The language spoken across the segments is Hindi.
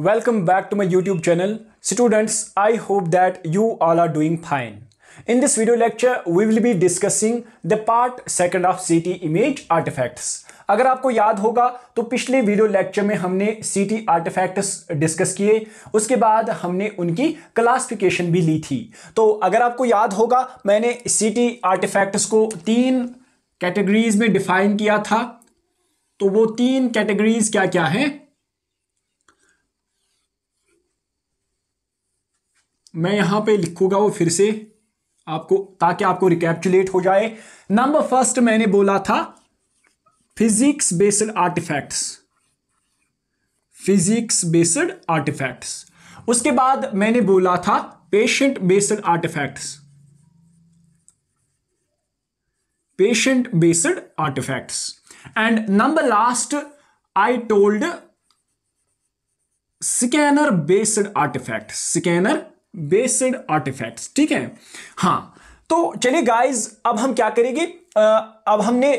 Welcome back to my YouTube channel students I hope that you all are doing fine in this video lecture we will be discussing the part second of C T image effects अगर आपको याद होगा तो पिछले वीडियो लेक्चर में हमने सी टी इफेक्ट्स डिस्कस किए उसके बाद हमने उनकी क्लासिफिकेशन भी ली थी तो अगर आपको याद होगा मैंने सी टी इफेक्ट्स को तीन कैटेगरीज में डिफाइन किया था तो वो तीन कैटेगरीज क्या क्या हैं मैं यहां पे लिखूंगा वो फिर से आपको ताकि आपको रिकैप्चुलेट हो जाए नंबर फर्स्ट मैंने बोला था physics based artifacts physics based artifacts उसके बाद मैंने बोला था patient based artifacts patient based artifacts and number last I told scanner based artifact scanner based artifacts ठीक है हाँ तो चलिए गाइस अब हम क्या करेंगे अब हमने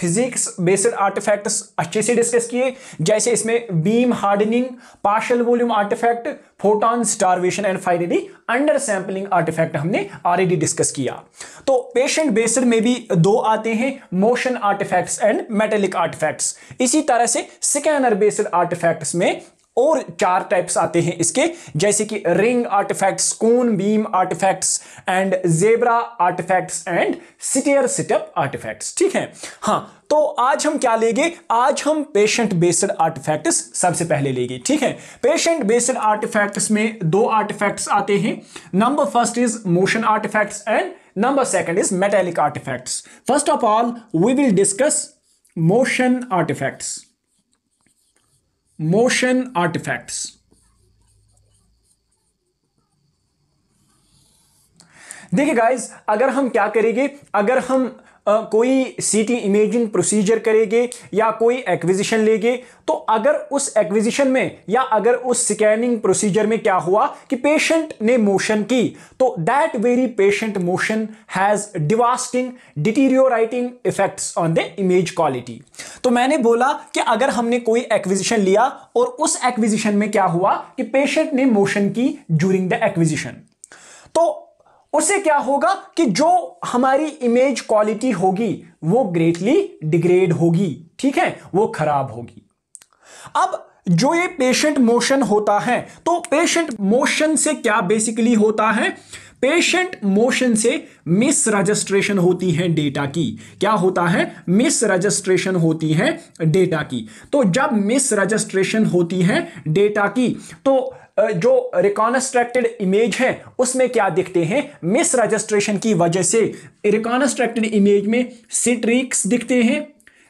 फिजिक्स बेसिड आर्टिफैक्ट्स अच्छे से डिस्कस किए जैसे इसमें beam hardening partial volume artifact photon starvation and finally under sampling artifact हमने ऑलरेडी डिस्कस किया तो पेशेंट बेसिड में भी दो आते हैं motion artifacts and metallic artifacts इसी तरह से स्कैनर बेसिड आर्टिफैक्ट्स में और चार टाइप्स आते हैं इसके जैसे कि ring artifacts cone beam artifacts and zebra artifacts and stair step artifacts ठीक है हाँ तो आज हम क्या लेंगे आज हम पेशेंट बेस्ड आर्टिफैक्ट्स सबसे पहले लेंगे ठीक है पेशेंट बेस्ड आर्टिफैक्ट्स में दो आर्टिफैक्ट्स आते हैं number first is motion artifacts and number second is metallic artifacts first of all we will discuss motion artifacts motion artifacts. देखिए गाइस अगर हम क्या करेंगे अगर हम कोई सीटी इमेजिंग प्रोसीजर करेंगे या कोई एक्विजिशन लेंगे तो अगर उस एक्विजिशन में या अगर उस स्कैनिंग प्रोसीजर में क्या हुआ कि पेशेंट ने मोशन की तो that very patient motion has devastating deteriorating effects on the image quality तो मैंने बोला कि अगर हमने कोई एक्विजिशन लिया और उस एक्विजिशन में क्या हुआ कि पेशेंट ने मोशन की ज्यूरिंग द एक्विजिशन तो उससे क्या होगा कि जो हमारी इमेज क्वालिटी होगी वो ग्रेटली डिग्रेड होगी ठीक है वो खराब होगी अब जो ये पेशेंट मोशन होता है तो पेशेंट मोशन से क्या बेसिकली होता है पेशेंट मोशन से मिस रजिस्ट्रेशन होती है डेटा की क्या होता है मिस रजिस्ट्रेशन होती है डेटा की तो जब मिस रजिस्ट्रेशन होती है डेटा की तो जो रिकॉनस्ट्रक्टेड इमेज है उसमें क्या दिखते हैं मिस रजिस्ट्रेशन की वजह से रिकॉनस्ट्रक्टेड इमेज में सिट्रिक्स दिखते हैं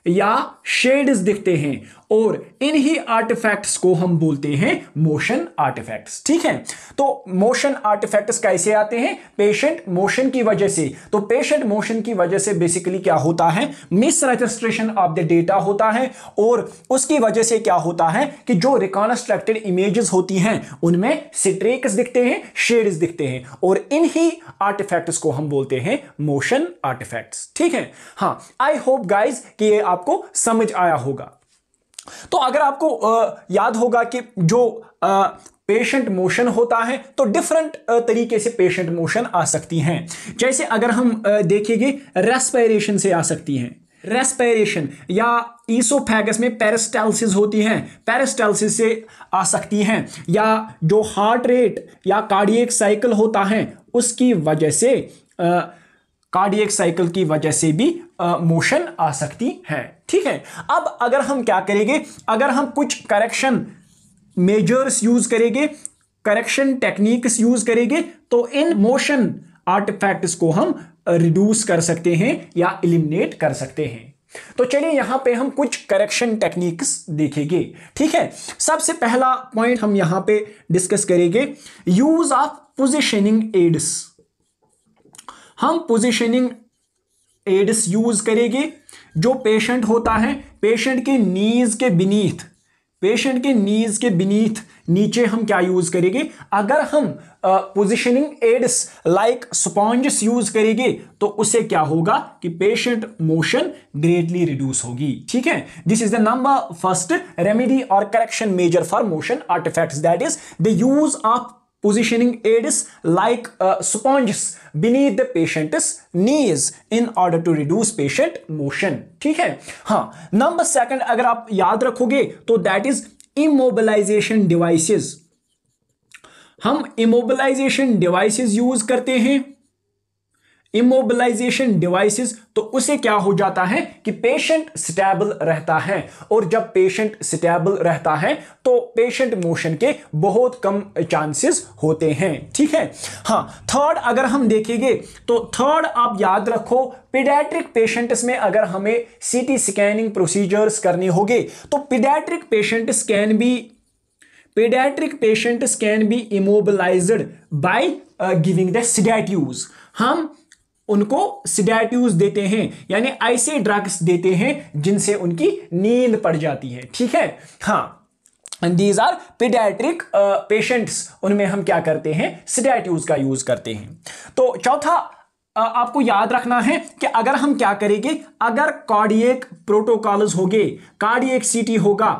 या शेड्स दिखते हैं और इन्हीं आर्टिफैक्ट्स को हम बोलते हैं मोशन आर्टिफैक्ट्स ठीक है तो मोशन आर्टिफैक्ट्स कैसे आते हैं पेशेंट मोशन की वजह से तो पेशेंट मोशन की वजह से बेसिकली क्या होता है misregistration of the data होता है और उसकी वजह से क्या होता है कि जो रिकॉन्स्ट्रक्टेड इमेजेस होती हैं उनमें सिट्रेक्स दिखते हैं शेड्स दिखते हैं और इन्हीं आर्टिफैक्ट्स को हम बोलते हैं मोशन आर्टिफैक्ट्स ठीक है हाँ आई होप गाइज कि ये आपको समझ आया होगा तो अगर आपको याद होगा कि जो पेशेंट मोशन होता है तो डिफरेंट तरीके से पेशेंट मोशन आ सकती हैं जैसे अगर हम देखेंगे रेस्पायरेशन से आ सकती हैं रेस्पायरेशन या ईसोफेगस में पेरिस्टालसिस होती हैं पेरेस्टाइलसिस से आ सकती हैं या जो हार्ट रेट या कार्डियक साइकिल होता है उसकी वजह से कार्डियक साइकिल की वजह से भी मोशन आ सकती है ठीक है अब अगर हम क्या करेंगे अगर हम कुछ करेक्शन मेजर्स यूज करेंगे करेक्शन टेक्निक्स यूज करेंगे तो इन मोशन आर्टिफैक्ट्स को हम रिड्यूस कर सकते हैं या इलिमिनेट कर सकते हैं तो चलिए यहां पे हम कुछ करेक्शन टेक्निक्स देखेंगे ठीक है सबसे पहला पॉइंट हम यहां पे डिस्कस करेंगे यूज ऑफ पोजिशनिंग एड्स हम पोजिशनिंग एड्स यूज करेगी जो पेशेंट होता है पेशेंट के नीज के बीनीथ पेशेंट के नीज के बीनीथ नीचे हम क्या यूज करेंगे अगर हम positioning aids like sponges use करेंगे तो उससे क्या होगा कि पेशेंट मोशन ग्रेटली रिड्यूस होगी ठीक है this is the number first remedy और correction measure for motion artifacts that is the use of positioning aids like uh, sponges beneath the patient's knees in order to reduce patient motion ठीक है हाँ number second अगर आप याद रखोगे तो that is immobilization devices हम इमोबिलाइजेशन डिवाइसेस यूज करते हैं इमोबिलाइजेशन डिवाइसेस तो उसे क्या हो जाता है कि पेशेंट स्टेबल रहता है और जब पेशेंट स्टेबल रहता है तो पेशेंट मोशन के बहुत कम चांसेस होते हैं ठीक है हाँ थर्ड अगर हम देखेंगे तो थर्ड आप याद रखो पीडियाट्रिक पेशेंट्स में अगर हमें सीटी स्कैनिंग प्रोसीजर्स करनी होगी तो पीडियाट्रिक पेशेंट्स कैन भी pediatric patients can be immobilized by giving the sedatives हम उनको सिडेटिव्स देते हैं यानी ऐसे ड्रग्स देते हैं जिनसे उनकी नींद पड़ जाती है ठीक है हाँ दीज आर पीडियाट्रिक पेशेंट्स उनमें हम क्या करते हैं सिडेटिव्स का यूज करते हैं तो चौथा uh, आपको याद रखना है कि अगर हम क्या करेंगे अगर कार्डियक प्रोटोकॉल्स होंगे कार्डियक सीटी होगा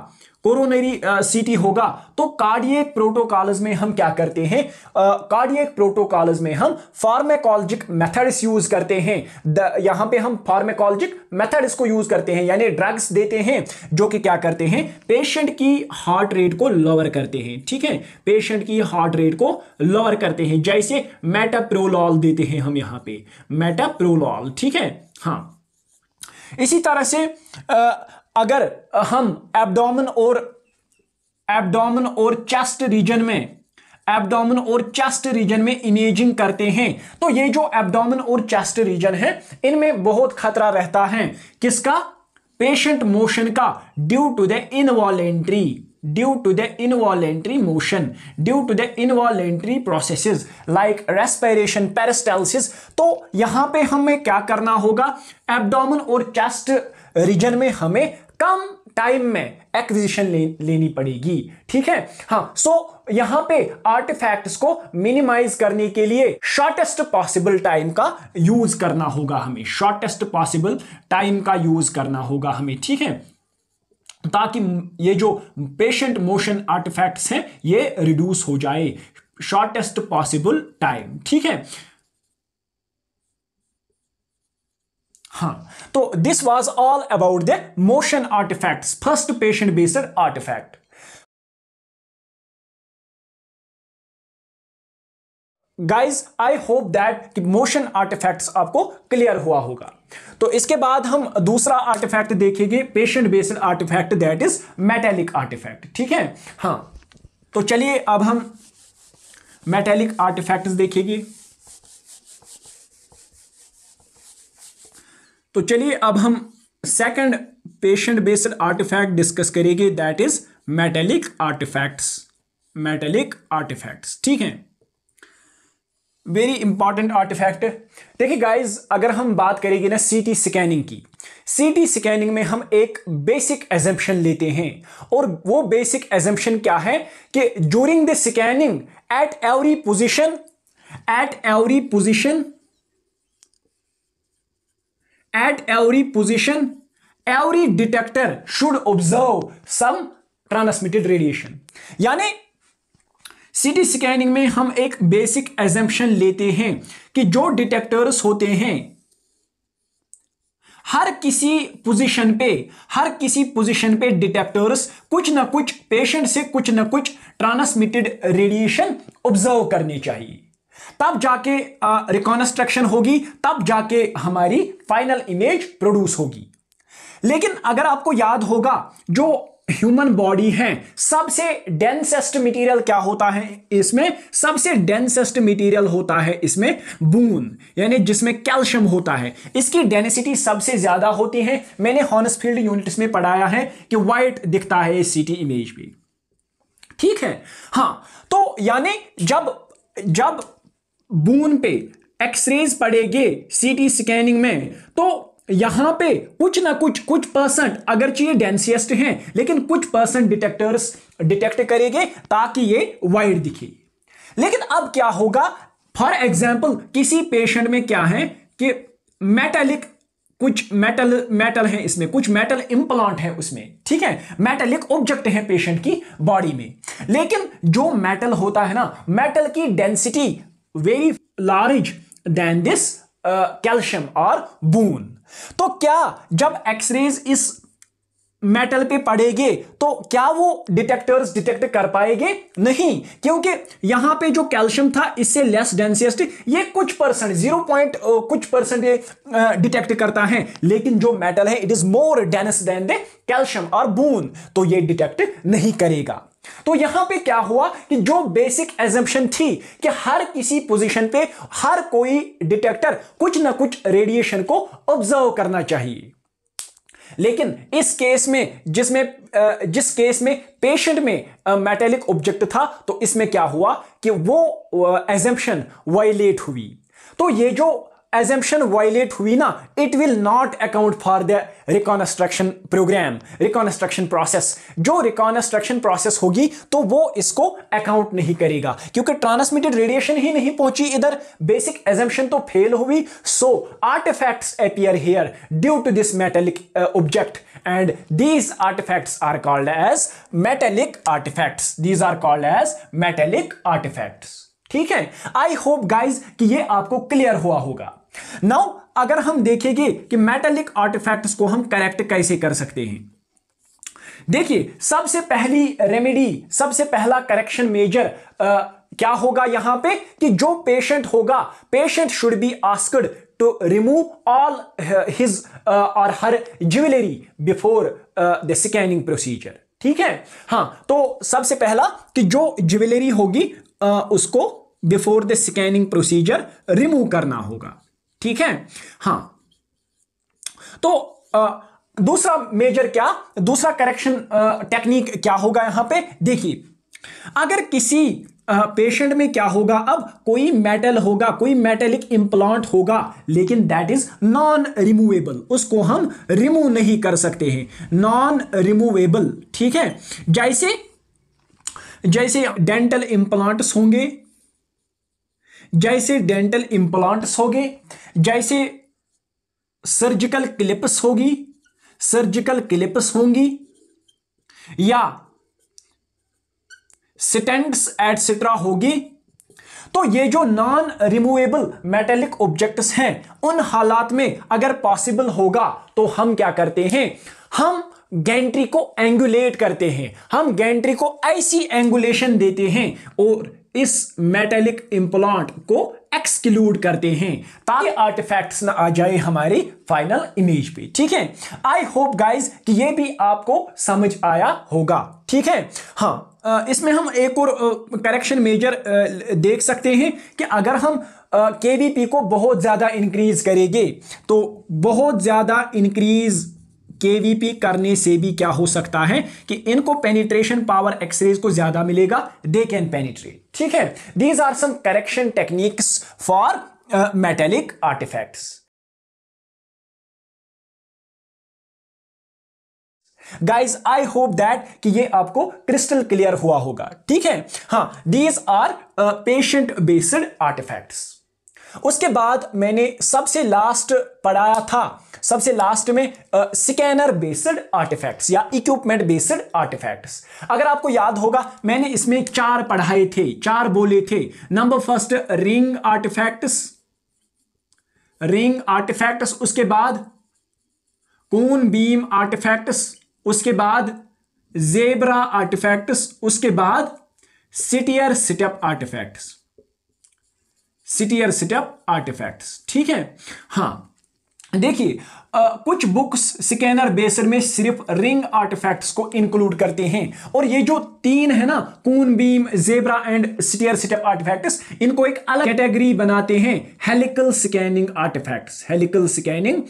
कोरोनरी सीटी होगा तो कार्डियक प्रोटोकॉल्स में हम क्या करते हैं कार्डियक प्रोटोकॉल्स में हम फार्मेकोलॉजिक मेथड्स यूज करते हैं द, यहां पे हम फार्मेकोलॉजिक मेथड्स को यूज करते हैं यानी ड्रग्स देते हैं जो कि क्या करते हैं पेशेंट की हार्ट रेट को लोअर करते हैं ठीक है पेशेंट की हार्ट रेट को लोअर करते हैं जैसे मेटाप्रोलॉल देते हैं हम यहां पर मेटाप्रोलॉल ठीक है हाँ इसी तरह से अगर हम एब्डोमन और एब्डोमन और चेस्ट रीजन में एब्डोमन और चेस्ट रीजन में इमेजिंग करते हैं तो ये जो एब्डोमन और चेस्ट रीजन है इनमें बहुत खतरा रहता है किसका पेशेंट मोशन का due to the involuntary due to the involuntary motion due to the involuntary process like respiration peristalsis तो यहां पे हमें क्या करना होगा एब्डोमन और चेस्ट रीजन में हमें कम टाइम में एक्विजिशन ले, लेनी पड़ेगी ठीक है हाँ सो so, यहां पे आर्टिफैक्ट्स को मिनिमाइज करने के लिए शॉर्टेस्ट पॉसिबल टाइम का यूज करना होगा हमें शॉर्टेस्ट पॉसिबल टाइम का यूज करना होगा हमें ठीक है ताकि ये जो पेशेंट मोशन आर्टिफैक्ट्स हैं ये रिड्यूस हो जाए शॉर्टेस्ट पॉसिबल टाइम ठीक है हाँ तो this was all about the motion artifacts first patient based artifact guys I hope that कि मोशन आर्टिफैक्ट्स आपको क्लियर हुआ होगा तो इसके बाद हम दूसरा आर्टिफैक्ट देखेंगे patient based artifact that is metallic artifact ठीक है हाँ तो चलिए अब हम मेटेलिक आर्टिफैक्ट्स देखेंगे तो चलिए अब हम second patient based artifact discuss करेंगे that is metallic artifacts metallic artifacts ठीक है वेरी इंपॉर्टेंट आर्टिफैक्ट देखिए गाइज अगर हम बात करेंगे ना सीटी स्कैनिंग की सीटी स्कैनिंग में हम एक बेसिक एजम्पन लेते हैं और वो बेसिक एजम्पन क्या है कि during the scanning at every position at every position at every position every detector should observe some transmitted radiation यानी सिटी स्कैनिंग में हम एक बेसिक एजम्पन लेते हैं कि जो डिटेक्टर्स होते हैं हर किसी पोजीशन पे हर किसी पोजीशन पे डिटेक्टर्स कुछ ना कुछ पेशेंट से कुछ ना कुछ ट्रांसमिटेड रेडिएशन ऑब्जर्व करनी चाहिए तब जाके रिकॉन्स्ट्रक्शन होगी तब जाके हमारी फाइनल इमेज प्रोड्यूस होगी लेकिन अगर आपको याद होगा जो ह्यूमन बॉडी है सबसे डेंसेस्ट मटेरियल क्या होता है इसमें सबसे डेंसेस्ट मटेरियल होता है इसमें बून यानी जिसमें कैल्शियम होता है इसकी डेंसिटी सबसे ज्यादा होती है मैंने हॉर्नसफील्ड यूनिट्स में पढ़ाया है कि व्हाइट दिखता है सी इमेज भी ठीक है हाँ तो यानी जब जब बून पे एक्सरेज पड़ेगे सीटी स्कैनिंग में तो यहां पे कुछ ना कुछ कुछ परसेंट अगरचे ये डेंसियस्ट हैं लेकिन कुछ परसेंट डिटेक्टर्स डिटेक्ट करेंगे ताकि ये वाइड दिखे लेकिन अब क्या होगा फॉर एग्जाम्पल किसी पेशेंट में क्या है कि मेटेलिक कुछ मेटल मेटल है इसमें कुछ मेटल इम्प्लांट है उसमें ठीक है मेटेलिक ऑब्जेक्ट है पेशेंट की बॉडी में लेकिन जो मेटल होता है ना मेटल की density very large than this calcium और बून तो क्या जब एक्सरेज इस मेटल पे पड़ेगे तो क्या वो डिटेक्टर्स डिटेक्ट कर पाएंगे नहीं क्योंकि यहां पे जो कैल्शियम था इससे लेस डेंसियस्ट ये कुछ परसेंट जीरो पॉइंट कुछ परसेंट डिटेक्ट uh, करता है लेकिन जो मेटल है it is more dense than the calcium और बून तो ये डिटेक्ट नहीं करेगा तो यहां पे क्या हुआ कि जो बेसिक एजम्पन थी कि हर किसी पोजीशन पे हर कोई डिटेक्टर कुछ ना कुछ रेडिएशन को ऑब्जर्व करना चाहिए लेकिन इस केस में जिसमें जिस केस में पेशेंट में मेटेलिक ऑब्जेक्ट था तो इसमें क्या हुआ कि वो एजम्पन वायलेट हुई तो ये जो एजम्पन वायलेट हुई ना it will not account for the reconstruction program reconstruction process जो रिकॉन्स्ट्रक्शन प्रोसेस होगी तो वो इसको अकाउंट नहीं करेगा क्योंकि ट्रांसमिटेड रेडिएशन ही नहीं पहुंची इधर बेसिक एजेंप्शन तो फेल हुई so artifacts appear here due to this metallic object and these artifacts are called as metallic artifacts these are called as metallic artifacts ठीक है आई होप गाइज कि ये आपको क्लियर हुआ होगा नाउ अगर हम देखेंगे कि मेटालिक आर्टिफैक्ट्स को हम करेक्ट कैसे कर सकते हैं देखिए सबसे पहली रेमेडी सबसे पहला करेक्शन मेजर क्या होगा यहां पे कि जो पेशेंट होगा patient should be asked to remove all his और her jewellery before the scanning procedure ठीक है हाँ तो सबसे पहला कि जो ज्वेलरी होगी उसको before the scanning procedure remove करना होगा ठीक है हाँ तो आ, दूसरा मेजर क्या दूसरा करेक्शन टेक्निक क्या होगा यहां पे देखिए अगर किसी पेशेंट में क्या होगा अब कोई मेटल होगा कोई मेटेलिक इम्प्लांट होगा लेकिन दैट इज नॉन रिमूवेबल उसको हम रिमूव नहीं कर सकते हैं नॉन रिमूवेबल ठीक है जैसे जैसे डेंटल इम्प्लांट्स होंगे जैसे डेंटल इम्प्लांट्स होंगे जैसे सर्जिकल क्लिप्स होगी सर्जिकल क्लिप्स होंगी या स्टेंट्स एटसेट्रा होगी तो ये जो नॉन रिमूवेबल मेटेलिक ऑब्जेक्ट्स हैं उन हालात में अगर पॉसिबल होगा तो हम क्या करते हैं हम गेंट्री को एंगुलेट करते हैं हम गेंट्री को ऐसी एंगुलेशन देते हैं और इस मेटेलिक इम्प्लांट को एक्सक्लूड करते हैं ताकि आर्टिफैक्ट्स ना आ जाए हमारी फाइनल इमेज पे ठीक है आई होप गाइज कि ये भी आपको समझ आया होगा ठीक है हाँ इसमें हम एक और करेक्शन मेजर देख सकते हैं कि अगर हम के को बहुत ज़्यादा इंक्रीज करेंगे तो बहुत ज़्यादा इंक्रीज़ केवीपी करने से भी क्या हो सकता है कि इनको पेनिट्रेशन पावर एक्सरेज को ज्यादा मिलेगा दे कैन पेनिट्रेट ठीक है these are some correction techniques for metallic artifacts guys I hope that कि ये आपको क्रिस्टल क्लियर हुआ होगा ठीक है हाँ these are patient based artifacts उसके बाद मैंने सबसे लास्ट पढ़ाया था सबसे लास्ट में स्कैनर बेस्ड आर्टिफैक्ट्स या इक्विपमेंट बेस्ड आर्टिफैक्ट्स अगर आपको याद होगा मैंने इसमें चार पढ़ाए थे चार बोले थे number first ring artifacts ring artifacts उसके बाद कून बीम आर्टिफैक्ट्स उसके बाद जेबरा आर्टिफैक्ट्स उसके बाद stair step artifacts stair step artifacts ठीक है हाँ देखिए कुछ बुक्स स्कैनर बेसर में सिर्फ रिंग आर्टिफैक्ट्स को इंक्लूड करते हैं और ये जो तीन है ना cone beam zebra and stair step artifacts इनको एक अलग कैटेगरी बनाते हैं helical scanning artifacts helical scanning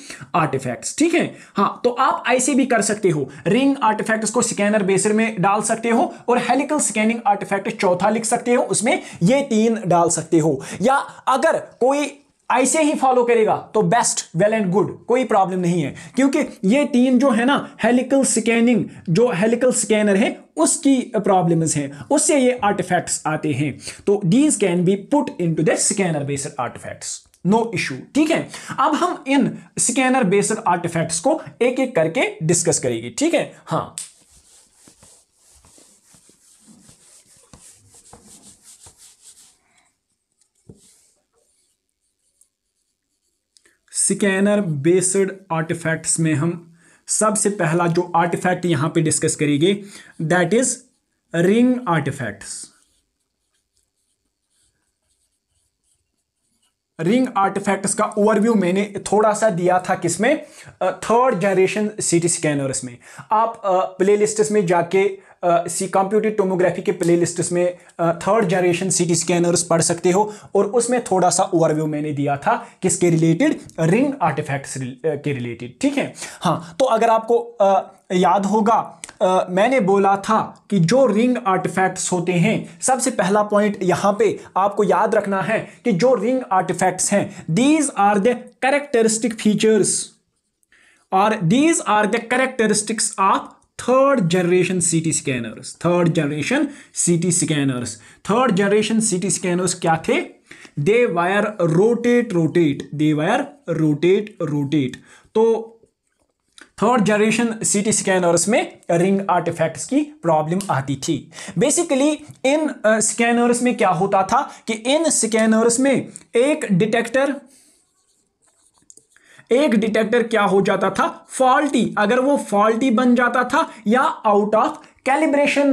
artifacts ठीक है हाँ तो आप ऐसे भी कर सकते हो रिंग आर्टिफैक्ट्स को स्कैनर बेसर में डाल सकते हो और हेलिकल स्कैनिंग आर्टिफैक्ट चौथा लिख सकते हो उसमें ये तीन डाल सकते हो या अगर कोई ऐसे ही फॉलो करेगा तो बेस्ट वेल एंड गुड कोई प्रॉब्लम नहीं है क्योंकि ये तीन जो है ना हेलिकल स्कैनिंग जो हेलिकल स्कैनर है उसकी प्रॉब्लम्स हैं उससे ये आर्टिफैक्ट्स आते हैं तो these can be put into the scanner based artifacts no issue ठीक है अब हम इन स्कैनर बेस्ड आर्टिफैक्ट्स को एक एक करके डिस्कस करेंगे ठीक है हाँ स्कैनर बेस्ड आर्टिफैक्ट्स में हम सबसे पहला जो आर्टिफैक्ट यहां पे डिस्कस करेंगे that is ring artifacts ring artifacts का ओवरव्यू मैंने थोड़ा सा दिया था किसमें थर्ड जनरेशन सीटी स्कैनर्स में आप प्लेलिस्ट्स में जाके सी कंप्यूटेड टोमोग्राफी के प्ले लिस्ट में third generation C T scanners पढ़ सकते हो और उसमें थोड़ा सा ओवरव्यू मैंने दिया था किसके रिलेटेड रिंग आर्टिफैक्ट्स के रिलेटेड ठीक है हाँ तो अगर आपको आ, याद होगा आ, मैंने बोला था कि जो रिंग आर्टिफैक्ट्स होते हैं सबसे पहला पॉइंट यहाँ पे आपको याद रखना है कि जो रिंग आर्टिफैक्ट्स हैं these are the characteristic features और these are the characteristics of third generation C T scanners third generation C T scanners third generation C T scanners क्या थे they were rotate rotate they were rotate rotate तो थर्ड जनरेशन टी स्कैनर्स में रिंग आर्टिफैक्ट्स की प्रॉब्लम आती थी बेसिकली इन स्कैनर्स में क्या होता था कि इन स्कैनर्स में एक डिटेक्टर एक डिटेक्टर क्या हो जाता था फॉल्टी अगर वो फॉल्टी बन जाता था या आउट ऑफ कैलिब्रेशन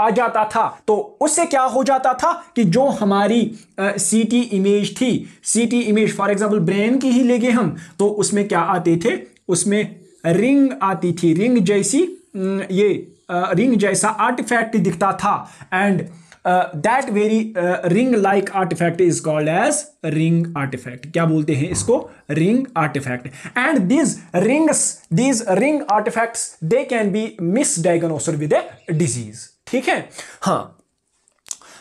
आ जाता था तो उससे क्या हो जाता था कि जो हमारी सी टी इमेज थी C T image for example brain की ही गए हम तो उसमें क्या आते थे उसमें रिंग आती थी रिंग जैसी ये आ, रिंग जैसा आर्टिफैक्ट दिखता था and that very ring like artifact is called as ring artifact क्या बोलते हैं इसको ring artifact and these ring these ring artifact they can be misdiagnose with a disease ठीक है हाँ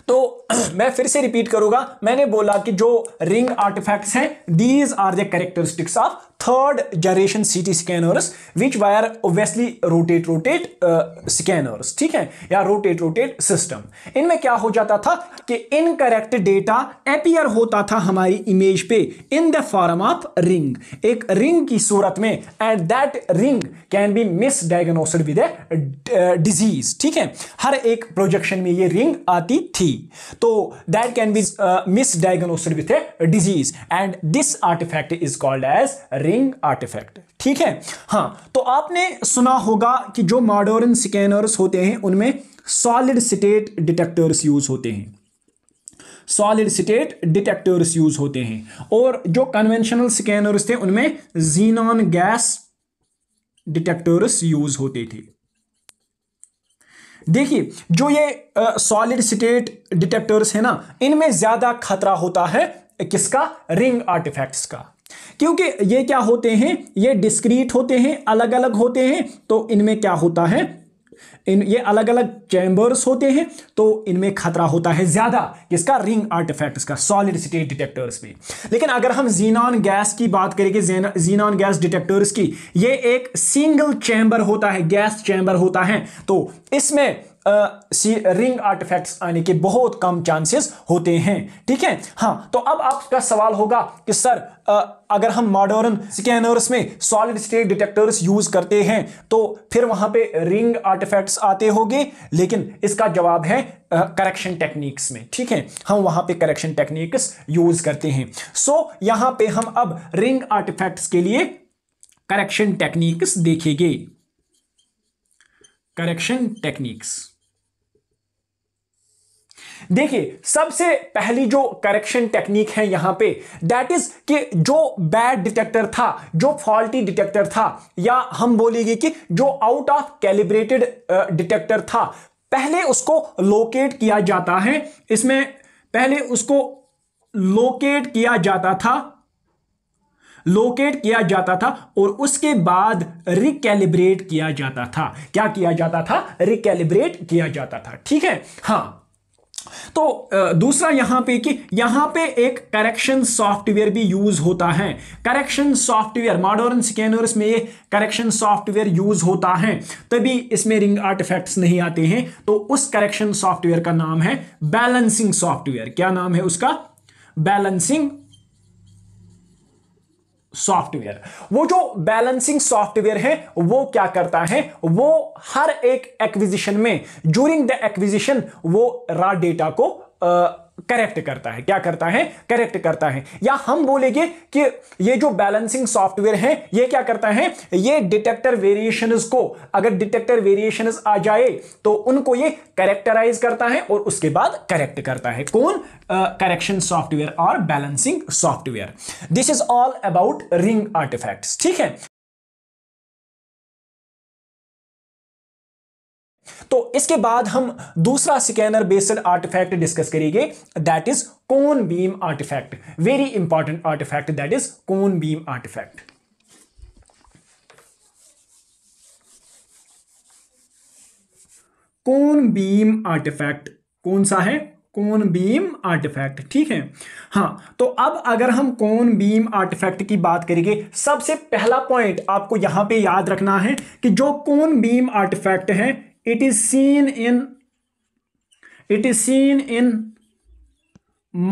तो मैं फिर से रिपीट करूंगा मैंने बोला कि जो रिंग आर्टिफैक्ट्स हैं these are the characteristics of third generation T scanners which were obviously rotate rotate scanners ठीक है या रोटेट रोटेट सिस्टम इनमें क्या हो जाता था कि इनकरेक्ट डेटा अपियर होता था हमारी इमेज पे in the form of ring एक रिंग की सूरत में and that ring can be misdiagnose with a disease ठीक है हर एक प्रोजेक्शन में ये रिंग आती थी तो that can be be uh, misdiagnosed with a disease and this artifact is called as ठीक है हाँ तो आपने सुना होगा कि जो मॉडर्न स्कैनर्स होते हैं उनमें सॉलिड स्टेट डिटेक्टर्स यूज होते हैं सॉलिड स्टेट डिटेक्टर्स यूज होते हैं और जो कन्वेंशनल स्कैनर्स थे उनमें जीनॉन गैस डिटेक्टर्स यूज होते थे देखिए जो ये सॉलिड स्टेट डिटेक्टर्स है ना इनमें ज्यादा खतरा होता है किसका रिंग आर्टिफैक्ट्स का क्योंकि ये क्या होते हैं ये डिस्क्रीट होते हैं अलग अलग होते हैं तो इनमें क्या होता है इन ये अलग अलग चैम्बर्स होते हैं तो इनमें खतरा होता है ज़्यादा किसका रिंग इफेक्ट का सॉलिड स्टेट डिटेक्टर्स में लेकिन अगर हम जीनॉन गैस की बात करेंगे जीनॉन गैस डिटेक्टर्स की ये एक सिंगल चैम्बर होता है गैस चैम्बर होता है तो इसमें सी रिंग आर्टिफैक्ट्स आने के बहुत कम चांसेस होते हैं ठीक है हाँ तो अब आपका सवाल होगा कि सर आ, अगर हम मॉडर्न स्कैनर्स में सॉलिड स्टेट डिटेक्टर्स यूज करते हैं तो फिर वहां पे रिंग आर्टिफैक्ट्स आते होंगे लेकिन इसका जवाब है करेक्शन टेक्निक्स में ठीक है हम वहां पे करेक्शन टेक्निक्स यूज करते हैं सो so, यहां पे हम अब रिंग आर्टिफैक्ट्स के लिए करेक्शन टेक्निक्स देखेंगे करेक्शन टेक्निक्स देखिए सबसे पहली जो करेक्शन टेक्निक है यहां पे दैट इज कि जो बैड डिटेक्टर था जो फॉल्टी डिटेक्टर था या हम बोलेंगे कि जो आउट ऑफ कैलिब्रेटेड डिटेक्टर था पहले उसको लोकेट किया जाता है इसमें पहले उसको लोकेट किया जाता था लोकेट किया जाता था और उसके बाद रिकैलिब्रेट किया जाता था क्या किया जाता था रिकैलिब्रेट किया जाता था ठीक है हाँ तो दूसरा यहां पे कि यहां पे एक करेक्शन सॉफ्टवेयर भी यूज होता है करेक्शन सॉफ्टवेयर मॉडर्न स्कैनर्स में ये करेक्शन सॉफ्टवेयर यूज होता है तभी इसमें रिंग आर्टिफैक्ट्स नहीं आते हैं तो उस करेक्शन सॉफ्टवेयर का नाम है बैलेंसिंग सॉफ्टवेयर क्या नाम है उसका बैलेंसिंग सॉफ्टवेयर वो जो बैलेंसिंग सॉफ्टवेयर है वो क्या करता है वो हर एक एक्विजिशन में ज्यूरिंग द एक्विजिशन वो रा डेटा को करेक्ट करता है क्या करता है करेक्ट करता है या हम बोलेंगे कि ये जो बैलेंसिंग सॉफ्टवेयर है ये क्या करता है ये डिटेक्टर वेरिएशन को अगर डिटेक्टर वेरिएशन आ जाए तो उनको ये करेक्टराइज करता है और उसके बाद करेक्ट करता है कौन करेक्शन सॉफ्टवेयर और balancing software this is all about ring artifacts ठीक है तो इसके बाद हम दूसरा स्कैनर बेस्ड आर्टिफैक्ट डिस्कस करेंगे that is cone beam artifact very important artifact that is cone beam artifact cone beam artifact कौन सा है कोन बीम आर्टिफैक्ट ठीक है हाँ तो अब अगर हम कोन बीम आर्टिफैक्ट की बात करेंगे सबसे पहला पॉइंट आपको यहां पे याद रखना है कि जो कोन बीम आर्टिफैक्ट है it is seen in it is seen in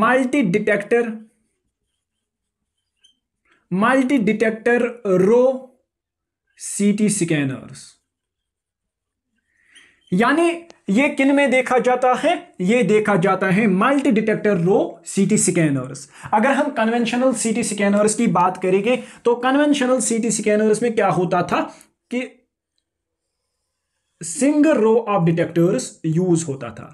multi detector multi detector row ct scanners यानी ये किन में देखा जाता है ये देखा जाता है मल्टी डिटेक्टर रो सीटी स्कैनर्स अगर हम कन्वेंशनल सीटी स्कैनर्स की बात करेंगे तो कन्वेंशनल सीटी स्कैनर्स में क्या होता था कि single row of detectors use होता था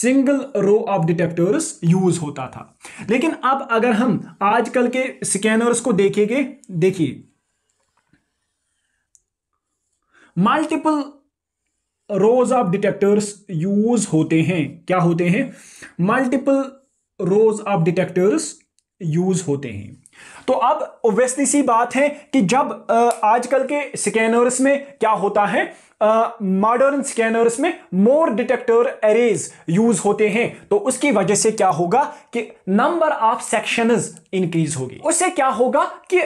single row of detectors use होता था लेकिन अब अगर हम आजकल के स्कैनर्स को देखेंगे देखिए multiple rows of detectors use होते हैं क्या होते हैं multiple rows of detectors use होते हैं तो अब ओब्वियसली सी बात है कि जब आजकल के स्कैनर्स में क्या होता है मॉडर्न स्कैनर्स में मोर डिटेक्टर एरेज यूज होते हैं तो उसकी वजह से क्या होगा कि नंबर ऑफ सेक्शन इंक्रीज होगी उससे क्या होगा कि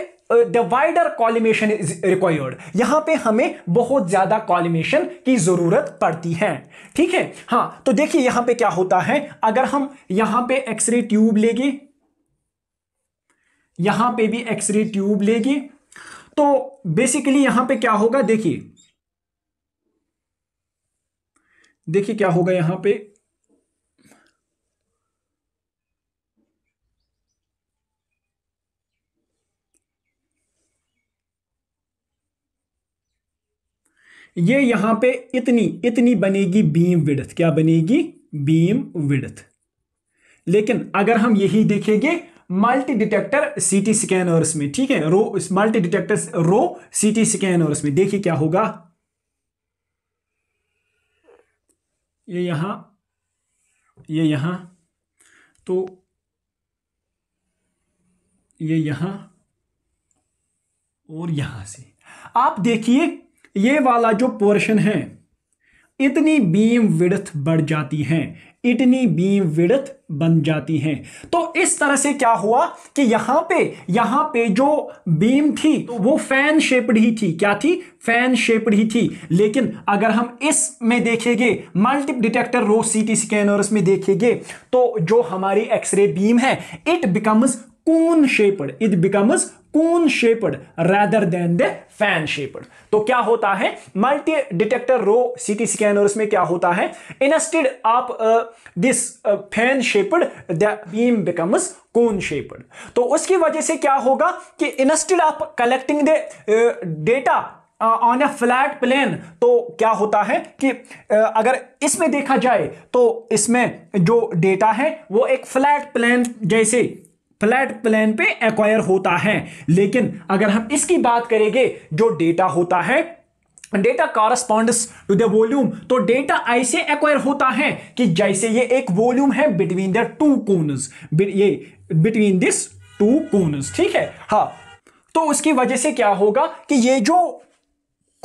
डिवाइडर कॉलिमेशन इज रिक्वायर्ड यहां पे हमें बहुत ज्यादा कॉलिमेशन की जरूरत पड़ती है ठीक है हाँ तो देखिए यहां पे क्या होता है अगर हम यहां पे एक्सरे ट्यूब लेगी यहां पे भी एक्सरे ट्यूब लेगी तो बेसिकली यहां पे क्या होगा देखिए देखिए क्या होगा यहां पे ये यहां पे इतनी इतनी बनेगी बीम विडथ क्या बनेगी बीम विडथ लेकिन अगर हम यही देखेंगे मल्टी डिटेक्टर सीटी स्कैनर्स में ठीक है रो मल्टी डिटेक्टर रो सीटी स्कैनर्स में देखिए क्या होगा ये यहाँ ये यहाँ तो ये यहाँ और यहाँ से आप देखिए ये वाला जो पोर्शन है इतनी बीम विड़थ बढ़ जाती है इतनी बीम विड़त बन जाती हैं तो इस तरह से क्या हुआ कि यहां पे यहां पे जो बीम थी तो वो फैन शेप्ड ही थी क्या थी फैन शेप्ड ही थी लेकिन अगर हम इसमें देखेंगे मल्टीप डिटेक्टर रो सीटी स्कैनर्स में देखेंगे तो जो हमारी एक्सरे बीम है it becomes cone shaped it becomes cone shaped rather than the fan shaped तो क्या होता है मल्टी डिटेक्टर रो सीटी और उसमें क्या होता है instead of this fan shaped the beam becomes cone shaped तो उसकी वजह से क्या होगा कि instead of collecting the data on a flat plane तो क्या होता है कि अगर इसमें देखा जाए तो इसमें जो डेटा है वो एक फ्लैट प्लेन जैसे फ्लैट प्लान पे एक्वायर होता है लेकिन अगर हम इसकी बात करेंगे जो डेटा होता है data corresponds to the volume तो डेटा ऐसे एक्वायर होता है कि जैसे ये एक वॉल्यूम है बिटवीन द टू कोनस ये बिटवीन दिस टू कोनस ठीक है हा तो उसकी वजह से क्या होगा कि ये जो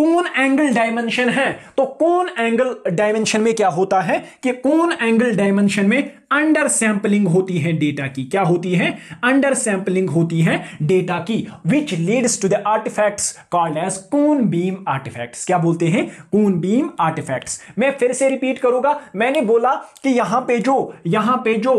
कौन एंगल डायमेंशन है तो कौन एंगल डायमेंशन में क्या होता है कि कौन एंगल डायमेंशन में अंडर सैंपलिंग होती है डेटा की क्या होती है अंडर सैंपलिंग होती है डेटा की which leads to the artifacts called as cone beam artifacts क्या बोलते हैं कून बीम आर्टिफैक्ट्स मैं फिर से रिपीट करूंगा मैंने बोला कि यहां पे जो यहां पे जो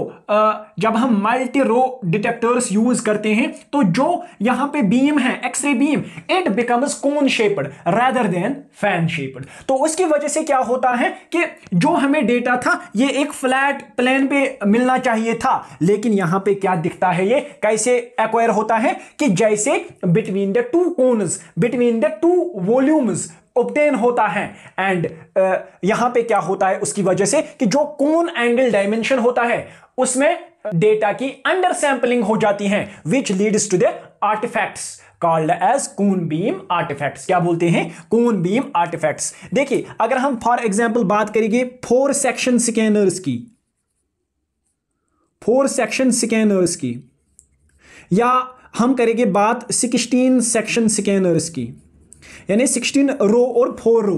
जब हम मल्टी रो डिटेक्टर्स यूज करते हैं तो जो यहां पे बीम है X-ray beam it becomes cone shaped rather than fan shaped तो उसकी वजह से क्या होता है कि जो हमें डेटा था ये एक फ्लैट प्लेन पे पे मिलना चाहिए था लेकिन यहां पे क्या दिखता है ये कैसे एक्वायर होता है कि जैसे between the two cones between the two volumes obtain होता है एंड uh, यहां पे क्या होता है उसकी वजह से कि जो कोन एंगल डायमेंशन होता है उसमें डेटा की अंडर सैंपलिंग हो जाती है which leads to the artifacts called as cone beam artifacts क्या बोलते हैं कून बीम आर्टिफैक्ट्स देखिए अगर हम फॉर एग्जाम्पल बात करेंगे फोर सेक्शन स्कैनर्स की फोर सेक्शन स्कैनर्स की या हम करेंगे बात सिक्सटीन सेक्शन स्कैनर्स की यानी सिक्सटीन रो और फोर रो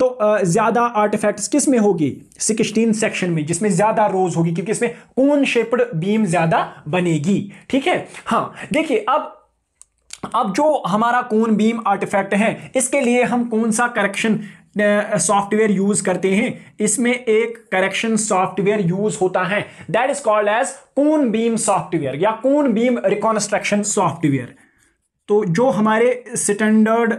तो ज़्यादा आर्टिफैक्ट्स किस में होगी सिक्सटीन सेक्शन में जिसमें ज़्यादा रोज होगी क्योंकि इसमें कौन शेप्ड बीम ज़्यादा बनेगी ठीक है हाँ देखिए अब अब जो हमारा कौन बीम आर्टिफैक्ट है इसके लिए हम कौन सा करेक्शन सॉफ्टवेयर यूज करते हैं इसमें एक करेक्शन सॉफ्टवेयर यूज होता है that is called as cone beam software या कोन बीम रिकॉन्स्ट्रक्शन सॉफ्टवेयर तो जो हमारे स्टैंडर्ड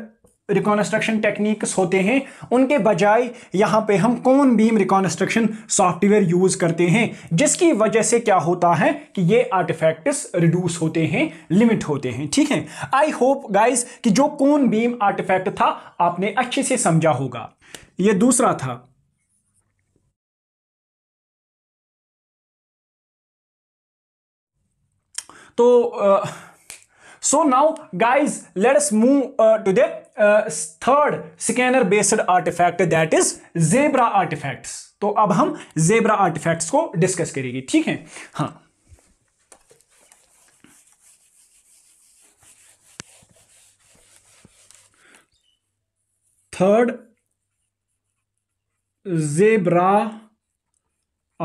रिकॉन्स्ट्रक्शन टेक्निक्स होते हैं उनके बजाय यहाँ पे हम कौन बीम रिकॉन्स्ट्रक्शन सॉफ्टवेयर यूज करते हैं जिसकी वजह से क्या होता है कि ये आर्टिफैक्ट्स रिड्यूस होते हैं लिमिट होते हैं ठीक है आई होप गाइज कि जो कौन बीम आर्टिफैक्ट था आपने अच्छे से समझा होगा ये दूसरा था तो आ, So now guys, let us move uh, to the uh, third scanner based artifact that is zebra artifacts. तो अब हम zebra artifacts को discuss करेंगे ठीक है हाँ third zebra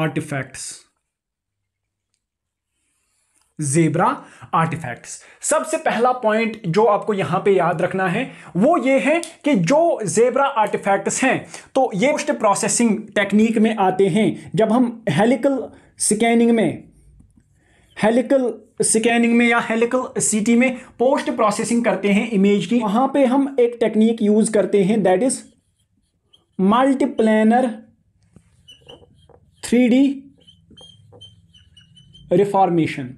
artifacts zebra artifacts सबसे पहला पॉइंट जो आपको यहां पे याद रखना है वो ये है कि जो जेब्रा आर्टिफैक्ट्स हैं तो ये पोस्ट प्रोसेसिंग टेक्निक में आते हैं जब हम हेलिकल स्कैनिंग में हेलिकल स्कैनिंग में या हेलिकल सीटी में पोस्ट प्रोसेसिंग करते हैं इमेज की वहां पे हम एक टेक्निक यूज करते हैं that is multiplanar three D reformation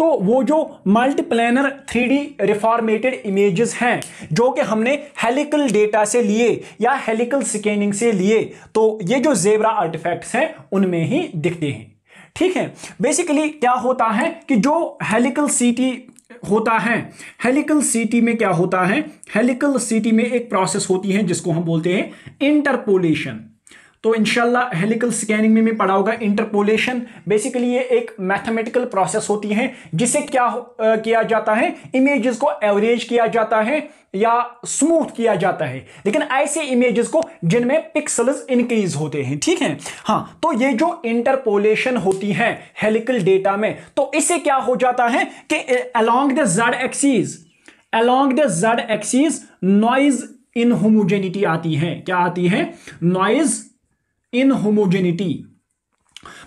तो वो जो multiplanar three D reformatted images हैं जो कि हमने हेलिकल डेटा से लिए या हेलिकल स्कैनिंग से लिए तो ये जो जेबरा आर्टिफैक्ट्स हैं उनमें ही दिखते हैं ठीक है बेसिकली क्या होता है कि जो हेलिकल सीटी होता है हेलिकल सीटी में क्या होता है हेलिकल सीटी में एक प्रोसेस होती है जिसको हम बोलते हैं इंटरपोलेशन तो इनशाला हेलिकल स्कैनिंग में भी पढ़ा होगा इंटरपोलेशन बेसिकली ये एक मैथमेटिकल प्रोसेस होती है जिसे क्या आ, किया जाता है इमेजेस को एवरेज किया जाता है या स्मूथ किया जाता है लेकिन ऐसे इमेजेस को जिनमें पिक्सल्स इंक्रीज होते हैं ठीक है हाँ तो ये जो इंटरपोलेशन होती है हेलिकल डेटा में तो इसे क्या हो जाता है कि along the Z axes along the Z axes noise inhomogeneity आती है क्या आती है नॉइज इनहोमोजेनिटी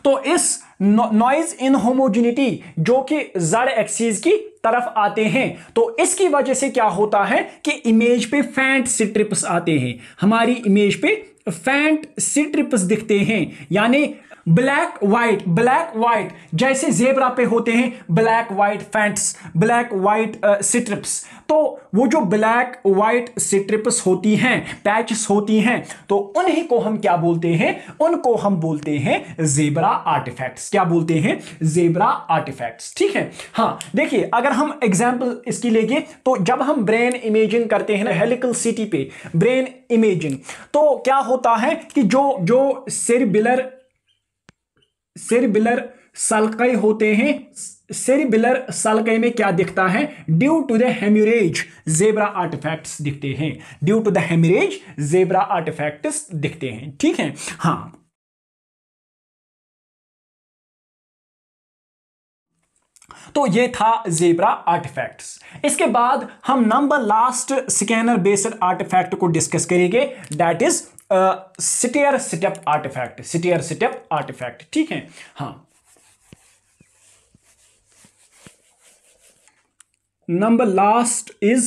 तो इस नॉइज इनहोमोजेनिटी जो कि जड़ एक्सीज की तरफ आते हैं तो इसकी वजह से क्या होता है कि इमेज पे फैंट सिट्रिप्स आते हैं हमारी इमेज पे फैंट सिट्रिप्स दिखते हैं यानी ब्लैक वाइट ब्लैक वाइट जैसे जेबरा पे होते हैं ब्लैक वाइट फैंट्स ब्लैक वाइट सिट्रिप्स तो वो जो ब्लैक वाइट सिट्रिप्स होती हैं पैचेस होती हैं तो उन्हीं को हम क्या बोलते हैं उनको हम बोलते हैं जेबरा आर्टिफैक्ट्स क्या बोलते हैं जेबरा आर्टिफैक्ट्स ठीक है हाँ देखिए अगर हम एग्जाम्पल इसकी लेंगे तो जब हम ब्रेन इमेजिंग करते हैं ना हेलिकल सिटी पे ब्रेन इमेजिंग तो क्या होता है कि जो जो सेरिबिलर बिलर सलकई होते हैं बिलर सलकई में क्या दिखता है due to the zebra zebra effect दिखते हैं due to the zebra zebra effect दिखते हैं ठीक है हाँ तो ये था जेब्रा आर्टिफैक्ट्स इसके बाद हम number last scanner based artifact को डिस्कस करेंगे that is stair step artifact stair step artifact ठीक है हाँ number last is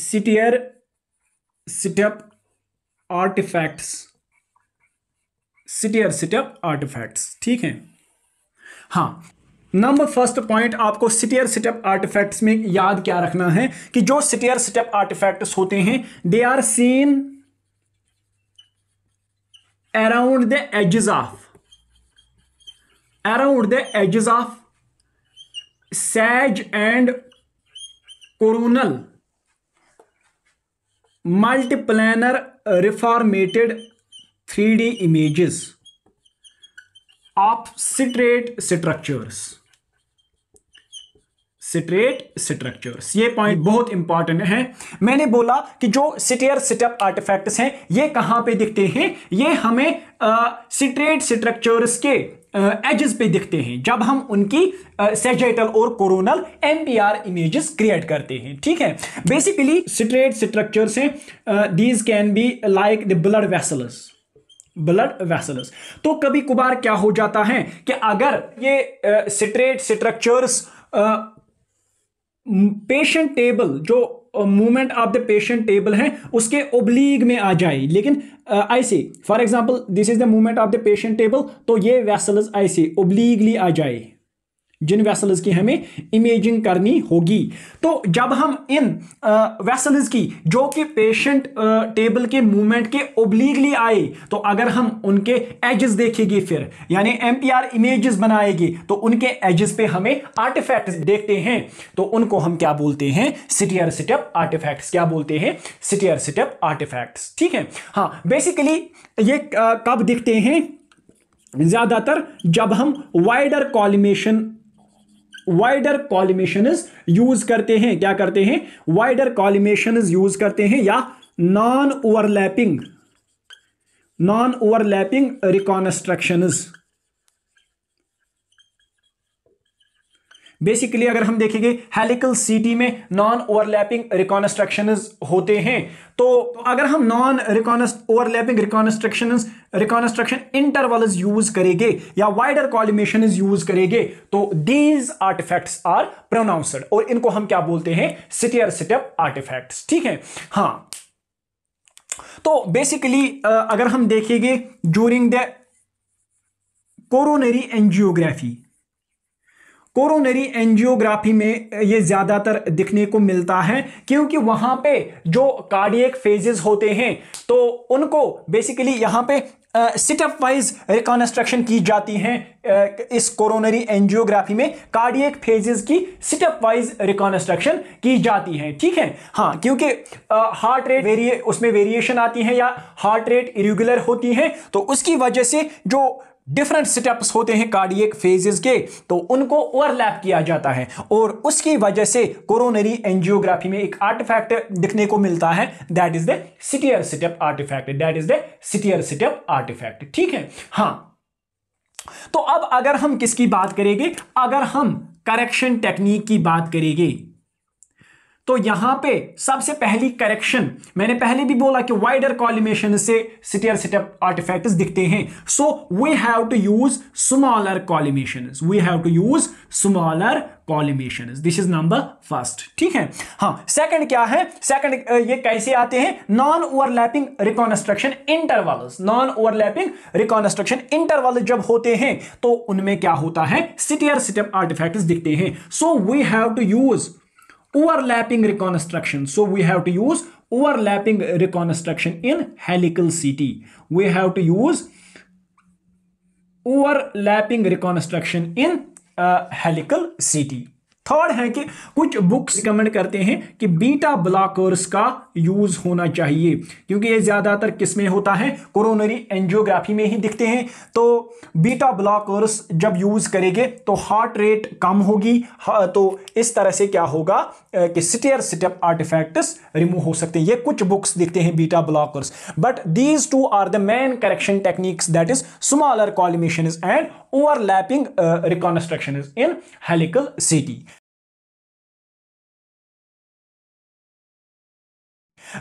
stair step artifacts stair step artifacts ठीक है हाँ नंबर फर्स्ट पॉइंट आपको सिटियर सेटअप आर्टिफैक्ट्स में याद क्या रखना है कि जो सिटियर सेटअप आर्टिफैक्ट्स होते हैं they are seen around the edges of around the edges of सैज and coronal multiplanar reformatted three D images of straight structures straight structures ये पॉइंट बहुत इंपॉर्टेंट है मैंने बोला कि जो सिटियर सिटअप आर्टिफैक्ट्स हैं ये कहाँ पे दिखते हैं ये हमें सिट्रेट स्ट्रक्चर्स के एजेस पे दिखते हैं जब हम उनकी सेजेटल और कोरोनल एमपीआर इमेजेस क्रिएट करते हैं ठीक है बेसिकली सिट्रेट स्ट्रक्चर्स हैं these can be like the blood vessels blood vessels तो कभी कुबार क्या हो जाता है कि अगर ये सिट्रेट स्ट्रक्चर्स पेशेंट टेबल जो movement of the patient table है उसके ओब्लीग में आ जाए लेकिन ऐसे for example this is the movement of the patient table तो ये वेसल्स ऐसे ओब्लीगली आ जाए जिन वेसल्स की हमें इमेजिंग करनी होगी तो जब हम इन वेसल्स की जो कि पेशेंट टेबल के मूवमेंट के ओब्लीगली आए तो अगर हम उनके एजेस देखेंगे फिर यानी एम पी आर इमेजेस बनाएगी तो उनके एजेस पे हमें आर्टिफैक्ट देखते हैं तो उनको हम क्या बोलते हैं सिटियर स्टेप आर्टिफैक्ट्स क्या बोलते हैं सिटियर सिटअप आर्टिफैक्ट्स ठीक है हाँ बेसिकली ये कब दिखते हैं ज़्यादातर जब हम wider collimation wider collimation use करते हैं क्या करते हैं वाइडर कॉलिमेशन यूज करते हैं या non overlapping non overlapping reconstruction basically अगर हम देखेंगे हेलिकल सीटी में नॉन ओवरलैपिंग रिकॉन्स्ट्रक्शन होते हैं तो, अगर हम non overlapping reconstruction reconstruction interval use करेंगे या वाइडर कॉलिमेशन यूज करेंगे तो दीज इफेक्ट आर प्रोनाउंसड और इनको हम क्या बोलते हैं सिटियर सिटअप इफेक्ट ठीक है हाँ तो बेसिकली अगर हम देखेंगे during the coronary angiography coronary angiography में ये ज़्यादातर दिखने को मिलता है क्योंकि वहाँ पे जो कार्डियक फेजेस होते हैं तो उनको बेसिकली यहाँ पे सिटअप वाइज रिकॉन्स्ट्रक्शन की जाती है uh, इस कोरोनरी एंजियोग्राफी में कार्डियक फेजेस की सिटअप वाइज रिकॉन्स्ट्रक्शन की जाती है ठीक है हाँ क्योंकि हार्ट रेट वेरिए उसमें वेरिएशन आती है या हार्ट रेट इरेगुलर होती है तो उसकी वजह से जो डिफरेंट स्टेप्स होते हैं कार्डियक फेजेस के तो उनको ओवरलैप किया जाता है और उसकी वजह से कोरोनरी एंजियोग्राफी में एक आर्टिफैक्ट दिखने को मिलता है that is the stair step artifact that is the stair step artifact ठीक है हाँ तो अब अगर हम किसकी बात करेंगे अगर हम करेक्शन टेक्निक की बात करेंगे तो यहां पे सबसे पहली करेक्शन मैंने पहले भी बोला कि वाइडर कॉलिमेशन से सिटियर सिटअप आर्टिफैक्ट दिखते हैं so we have to use smaller collimation we have to use smaller collimation this is number first ठीक है हाँ सेकंड क्या है सेकंड ये कैसे आते हैं non overlapping reconstruction interval non overlapping reconstruction interval जब होते हैं तो उनमें क्या होता है सिटियर सिटअप आर्टिफैक्ट दिखते हैं so we have to use overlapping reconstruction. So we have to use overlapping reconstruction in helical CT. We have to use overlapping reconstruction in uh, helical CT. Third है कि कुछ बुक्स रिकमेंड करते हैं कि बीटा ब्लॉकर्स का यूज होना चाहिए क्योंकि ये ज्यादातर किस में होता है कोरोनरी एंजियोग्राफी में ही दिखते हैं तो बीटा ब्लॉकर्स जब यूज करेंगे तो हार्ट रेट कम होगी हाँ, तो इस तरह से क्या होगा कि स्टेयर स्टेप आर्टिफैक्ट्स रिमूव हो सकते हैं ये कुछ बुक्स दिखते हैं beta blockers but these two are the main correction techniques that is smaller collimation and overlapping uh, reconstruction is in helical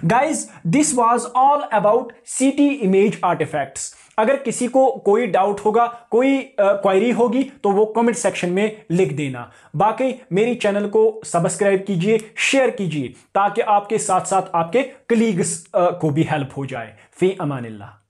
guys this was all about C T image artifacts अगर किसी को कोई डाउट होगा कोई क्वायरी uh, होगी तो वो कमेंट सेक्शन में लिख देना बाकी मेरी चैनल को सब्सक्राइब कीजिए शेयर कीजिए ताकि आपके साथ साथ आपके कलीग्स uh, को भी हेल्प हो जाए फी अमानिल्ला